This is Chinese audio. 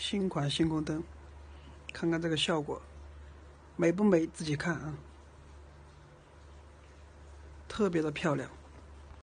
新款星空灯，看看这个效果，美不美？自己看啊，特别的漂亮。